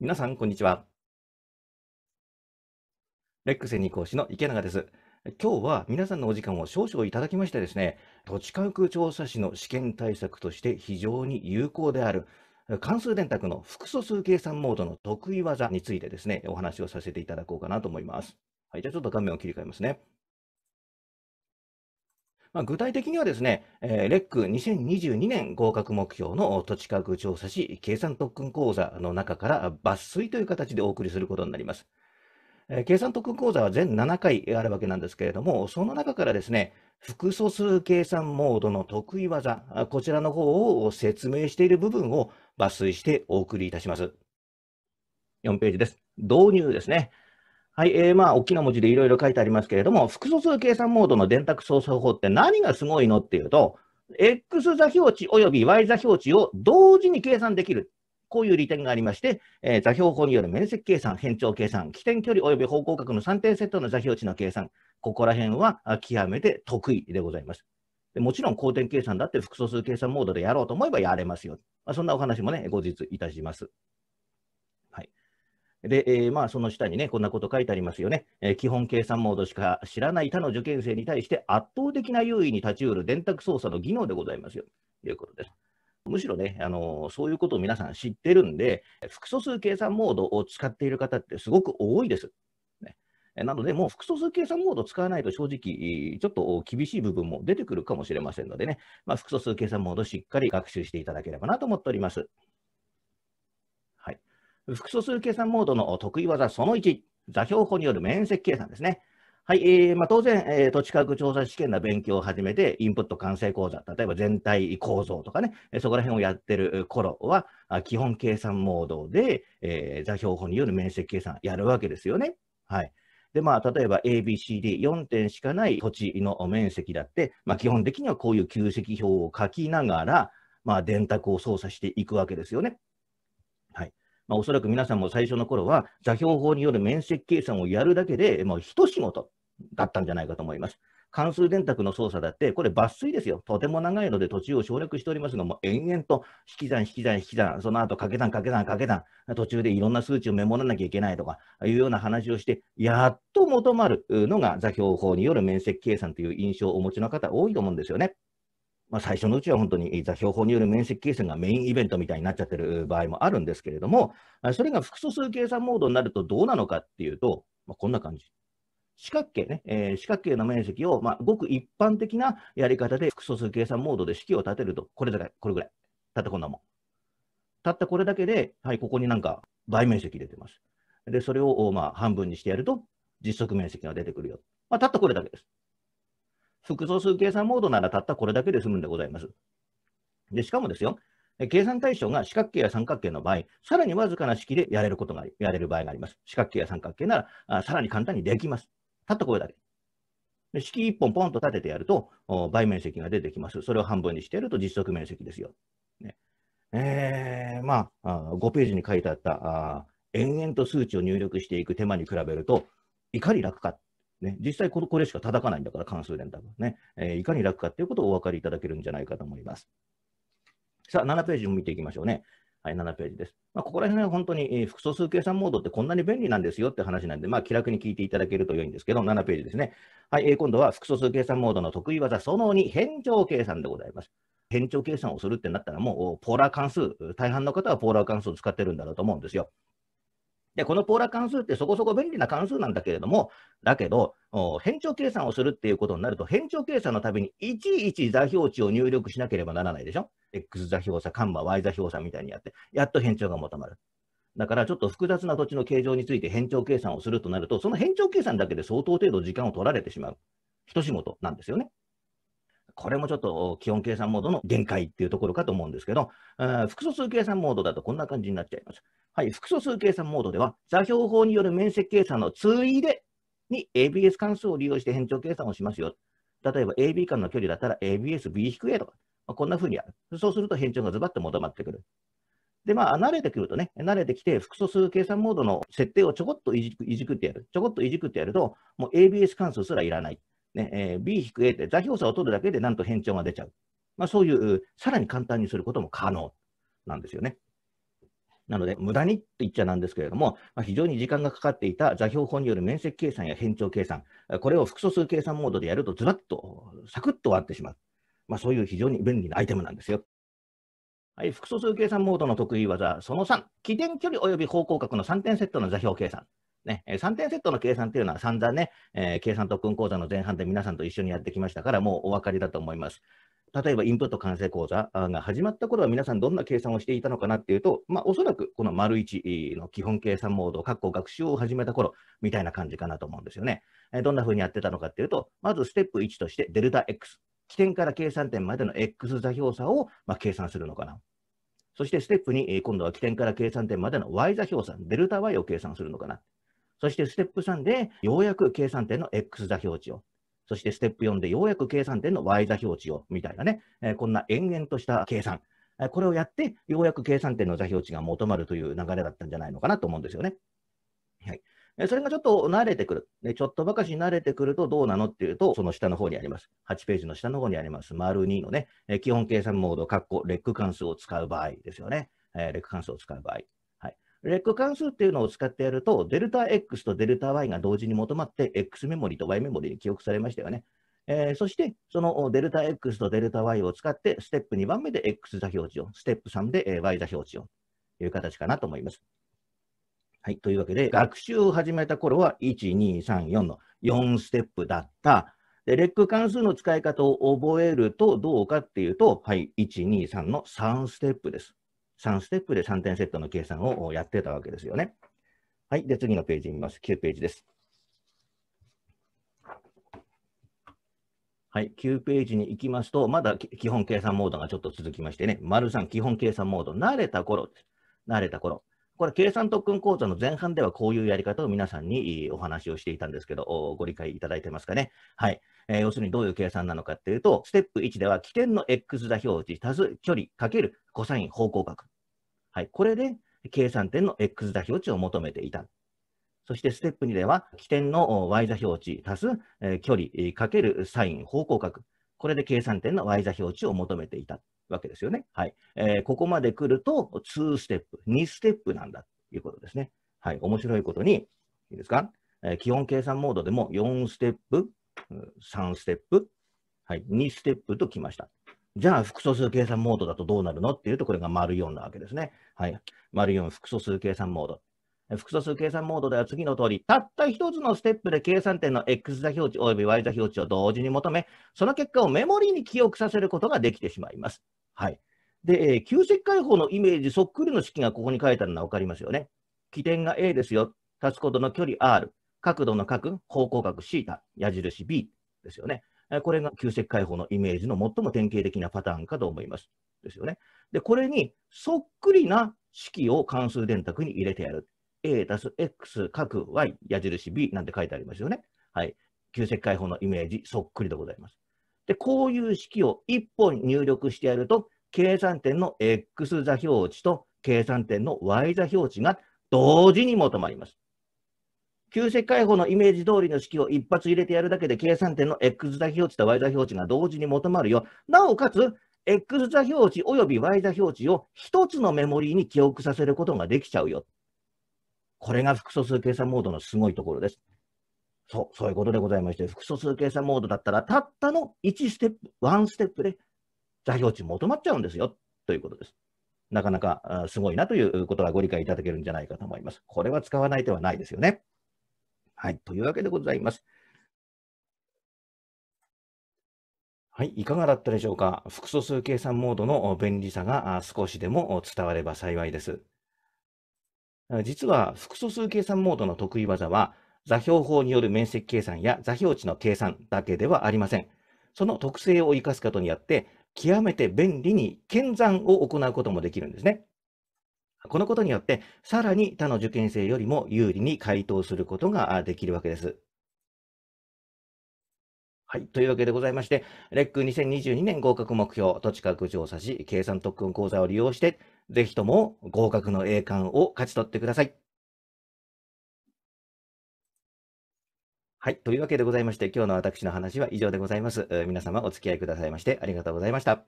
皆さん、こんにちは。レック専任講師の池永です。今日は皆さんのお時間を少々いただきましてですね、土地価格調査士の試験対策として非常に有効である関数電卓の複素数計算モードの得意技についてですね、お話をさせていただこうかなと思います。はい、じゃあちょっと画面を切り替えますね。まあ、具体的にはですね、えー、レック2022年合格目標の土地価格調査士計算特訓講座の中から抜粋という形でお送りすることになります。えー、計算特訓講座は全7回あるわけなんですけれども、その中からですね、複素数計算モードの得意技、こちらの方を説明している部分を抜粋してお送りいたします。4ページです。導入ですね。はい、えー、まあ、大きな文字でいろいろ書いてありますけれども、複素数計算モードの電卓操作法って何がすごいのっていうと、X 座標値および Y 座標値を同時に計算できる。こういう利点がありまして、えー、座標法による面積計算、変調計算、起点距離および方向角の3点セットの座標値の計算、ここら辺は極めて得意でございます。でもちろん、公点計算だって複素数計算モードでやろうと思えばやれますよ。まあ、そんなお話もね、後日いたします。で、えー、まあその下にね、こんなこと書いてありますよね、えー、基本計算モードしか知らない他の受験生に対して圧倒的な優位に立ちうる電卓操作の技能でございますよということです。むしろね、あのー、そういうことを皆さん知ってるんで、複素数計算モードを使っている方ってすごく多いです。ね、なので、もう複素数計算モード使わないと正直、ちょっと厳しい部分も出てくるかもしれませんのでね、まあ、複素数計算モードしっかり学習していただければなと思っております。複素数計算モードの得意技その1、座標法による面積計算ですね。はい、えーまあ、当然、えー、土地価格調査試験の勉強を始めて、インプット完成講座、例えば全体構造とかね、そこら辺をやってる頃は、基本計算モードで、えー、座標法による面積計算やるわけですよね。はい。で、まあ、例えば ABCD4 点しかない土地の面積だって、まあ、基本的にはこういう旧積表を書きながら、まあ、電卓を操作していくわけですよね。まあ、おそらく皆さんも最初の頃は、座標法による面積計算をやるだけで、もう一仕事だったんじゃないかと思います。関数電卓の操作だって、これ抜粋ですよ。とても長いので途中を省略しておりますが、もう延々と引き算、引き算、引き算、その後掛け算、掛け算、掛け算、途中でいろんな数値をメモらなきゃいけないとかいうような話をして、やっと求まるのが座標法による面積計算という印象をお持ちの方多いと思うんですよね。まあ、最初のうちは本当に座標法による面積計算がメインイベントみたいになっちゃってる場合もあるんですけれども、それが複素数計算モードになるとどうなのかっていうと、まあ、こんな感じ。四角形ね、えー、四角形の面積を、まあ、ごく一般的なやり方で複素数計算モードで式を立てると、これだけ、これぐらい。たったこんなもん。たったこれだけで、はい、ここになんか倍面積出てます。で、それを、まあ、半分にしてやると、実測面積が出てくるよ。まあ、たったこれだけです。複素数計算モードならたったこれだけで済むんでございます。でしかもですよ、計算対象が四角形や三角形の場合、さらにわずかな式でやれることがやれる場合があります。四角形や三角形なら、さらに簡単にできます。たったこれだけ。で式1本ポンと立ててやると、倍面積が出てきます。それを半分にしてやると実測面積ですよ。ねえー、まあ、5ページに書いてあったあ、延々と数値を入力していく手間に比べると、いかに楽かね、実際これしか叩かないんだから、関数連打がね、えー、いかに楽かっていうことをお分かりいただけるんじゃないかと思います。さあ、7ページも見ていきましょうね。はい、7ページです。まあ、ここら辺は本当に、えー、複素数計算モードってこんなに便利なんですよって話なんで、まあ、気楽に聞いていただけると良いんですけど、7ページですね。はい、えー、今度は複素数計算モードの得意技、その2、変調計算でございます。変調計算をするってなったら、もうポーラー関数、大半の方はポーラー関数を使ってるんだろうと思うんですよ。で、このポーラ関数ってそこそこ便利な関数なんだけれども、だけど、変調計算をするっていうことになると、変調計算のたびにいちいち座標値を入力しなければならないでしょ ?X 座標差、カンマ、Y 座標差みたいにやって、やっと変調が求まる。だからちょっと複雑な土地の形状について変調計算をするとなると、その変調計算だけで相当程度時間を取られてしまう。一仕事なんですよね。これもちょっと基本計算モードの限界っていうところかと思うんですけど、複素数計算モードだとこんな感じになっちゃいます。はい、複素数計算モードでは、座標法による面積計算の通位でに ABS 関数を利用して変調計算をしますよ。例えば AB 間の距離だったら ABSB-A とか、まあ、こんな風にある。そうすると変調がズバッと求まってくる。で、まあ、慣れてくるとね、慣れてきて、複素数計算モードの設定をちょこっといじくってやる。ちょこっといじくってやると、もう ABS 関数すらいらない。ねえー、B-A って座標差を取るだけでなんと変調が出ちゃう。まあ、そういう、さらに簡単にすることも可能なんですよね。なので、無駄にって言っちゃなんですけれども、まあ、非常に時間がかかっていた座標法による面積計算や変調計算、これを複素数計算モードでやると、ずらっと、サクッと終わってしまう。まあ、そういう非常に便利なアイテムなんですよ。はい、複素数計算モードの得意技、その3、起点距離及び方向角の3点セットの座標計算。ね、3点セットの計算というのは散々ね、えー、計算特訓講座の前半で皆さんと一緒にやってきましたから、もうお分かりだと思います。例えばインプット完成講座が始まった頃は皆さんどんな計算をしていたのかなっていうと、まあ、おそらくこの丸1の基本計算モード、括弧学習を始めた頃みたいな感じかなと思うんですよね。どんな風にやってたのかっていうと、まずステップ1としてデルタ X、起点から計算点までの X 座標差をま計算するのかな。そしてステップ2、今度は起点から計算点までの Y 座標差、デルタ Y を計算するのかな。そしてステップ3でようやく計算点の X 座標値を、そしてステップ4でようやく計算点の Y 座標値を、みたいなね、えー、こんな延々とした計算、えこれをやって、ようやく計算点の座標値が求まるという流れだったんじゃないのかなと思うんですよね。はい。それがちょっと慣れてくる。で、ちょっとばかし慣れてくるとどうなのっていうと、その下の方にあります。8ページの下の方にあります。丸2のね、基本計算モード、括弧、レック関数を使う場合ですよね。えレック関数を使う場合。レック関数っていうのを使ってやると、デルタ X とデルタ Y が同時に求まって、X メモリと Y メモリに記憶されましたよね。えー、そして、そのデルタ X とデルタ Y を使って、ステップ2番目で X 座標値を、ステップ3で Y 座標値をという形かなと思います。はい、というわけで、学習を始めた頃は、1、2、3、4の4ステップだった。で、レック関数の使い方を覚えるとどうかっていうと、はい、1、2、3の3ステップです。3ステップで3点セットの計算をやってたわけですよね。はい。で、次のページ見ます。9ページです。はい、9ページに行きますと、まだ基本計算モードがちょっと続きましてね、丸3、基本計算モード、慣れた頃、慣れた頃、これ、計算特訓講座の前半ではこういうやり方を皆さんにお話をしていたんですけど、ご理解いただいてますかね。はい。えー、要するにどういう計算なのかっていうと、ステップ1では起点の x 座標値足す距離かけるコサイン方向角。はい。これで計算点の x 座標値を求めていた。そしてステップ2では起点の y 座標値足す、え距離かけるサイン方向角。これで計算点の y 座標値を求めていた。わけですよね。はい。えー、ここまで来ると、2ステップ、2ステップなんだということですね。はい。面白いことに、いいですか、えー、基本計算モードでも4ステップ、3ステップ、はい、2ステップと来ました。じゃあ、複素数計算モードだとどうなるのっていうと、これが丸4なわけですね。はい。丸4、複素数計算モード。複素数計算モードでは次の通り、たった一つのステップで計算点の X 座標値及び Y 座標値を同時に求め、その結果をメモリに記憶させることができてしまいます。はい。で、えー、旧石解放のイメージそっくりの式がここに書いてあるのは分かりますよね。起点が A ですよ。立つことの距離 R。角度の角、方向角 θ、矢印 B ですよね。これが旧石解放のイメージの最も典型的なパターンかと思います。ですよね。で、これにそっくりな式を関数電卓に入れてやる。A たす X 角 Y 矢印 B なんて書いてありますよね。はい。旧石解放のイメージそっくりでございます。で、こういう式を1本入力してやると、計算点の X 座標値と計算点の Y 座標値が同時に求まります。旧石解法のイメージ通りの式を一発入れてやるだけで計算点の X 座標値と Y 座標値が同時に求まるよ。なおかつ、X 座標値及び Y 座標値を1つのメモリーに記憶させることができちゃうよ。これが複素数計算モードのすごいところです。そう、そういうことでございまして、複素数計算モードだったら、たったの1ステップ、1ステップで座標値求まっちゃうんですよ、ということです。なかなかすごいなということがご理解いただけるんじゃないかと思います。これは使わない手はないですよね。はい、というわけでございます。はい、いかがだったでしょうか。複素数計算モードの便利さが少しでも伝われば幸いです。実は複素数計算モードの得意技は、座標法による面積計算や座標値の計算だけではありません。その特性を生かすことによって、極めて便利に検算を行うこともできるんですね。このことによって、さらに他の受験生よりも有利に回答することができるわけです。はい。というわけでございまして、レック2022年合格目標、土地価調査し、計算特訓講座を利用して、ぜひとも合格の栄冠を勝ち取ってください。はい。というわけでございまして、今日の私の話は以上でございます。皆様お付き合いくださいましてありがとうございました。